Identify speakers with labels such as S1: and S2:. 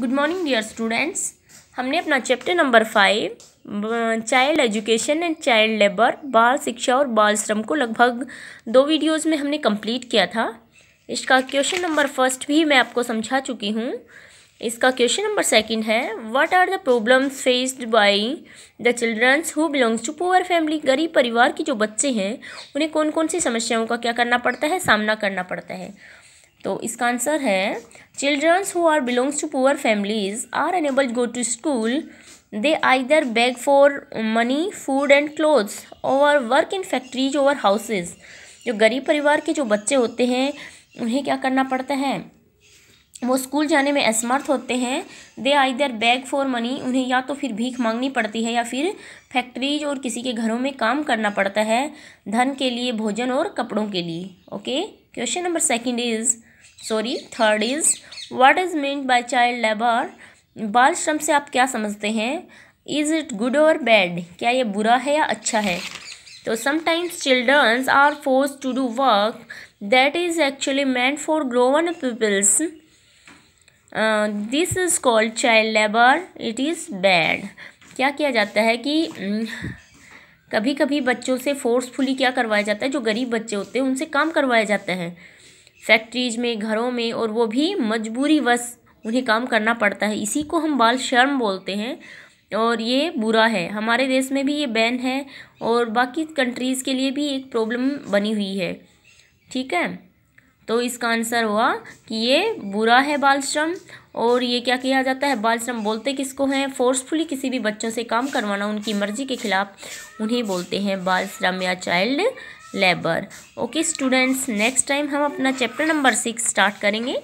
S1: good morning dear students हमने अपना chapter number five child education and child labour बाल शिक्षा और बाल श्रम को लगभग दो वीडियोस में हमने कंप्लीट किया था इसका क्वेश्चन नंबर फर्स्ट भी मैं आपको समझा चुकी हूँ इसका क्वेश्चन नंबर सेकंड है what are the problems faced by the childrens who belongs to poor family गरीब परिवार के जो बच्चे हैं उन्हें कौन कौन सी समस्याओं का क्या करना पड़ता है सामना करना पड़ता है तो इसका आंसर है childrens who are belongs to poor families are unable go to school they either beg for money food and clothes और वर्क इन फैक्ट्रीज और हाउसेज जो गरीब परिवार के जो बच्चे होते हैं उन्हें क्या करना पड़ता है वो स्कूल जाने में असमर्थ होते हैं they either beg for money उन्हें या तो फिर भीख मांगनी पड़ती है या फिर फैक्ट्रीज और किसी के घरों में काम करना पड़ता है धन के लिए भोजन और कपड़ों के लिए okay question number second is sorry third is what is mean by child labour बाल श्रम से आप क्या समझते हैं इज़ इट गुड और बैड क्या ये बुरा है या अच्छा है तो sometimes childrens are force to do work that is actually meant for grown peoples this is called child labour it is bad क्या किया जाता है कि हम्म, कभी कभी बच्चों से फोर्सफुली क्या करवाया जाता है जो गरीब बच्चे होते हैं उनसे काम करवाया जाता है फैक्ट्रीज में घरों में और वो भी मजबूरी वश उन्हें काम करना पड़ता है इसी को हम बाल शर्म बोलते हैं और ये बुरा है हमारे देश में भी ये बैन है और बाकी कंट्रीज़ के लिए भी एक प्रॉब्लम बनी हुई है ठीक है तो इसका आंसर हुआ कि ये बुरा है बाल श्रम और ये क्या किया जाता है बाल श्रम बोलते किसको हैं फोर्सफुली किसी भी बच्चों से काम करवाना उनकी मर्जी के खिलाफ उन्हें बोलते हैं बाल श्रम या child labour okay students next time हम अपना चैप्टर नंबर सिक्स स्टार्ट करेंगे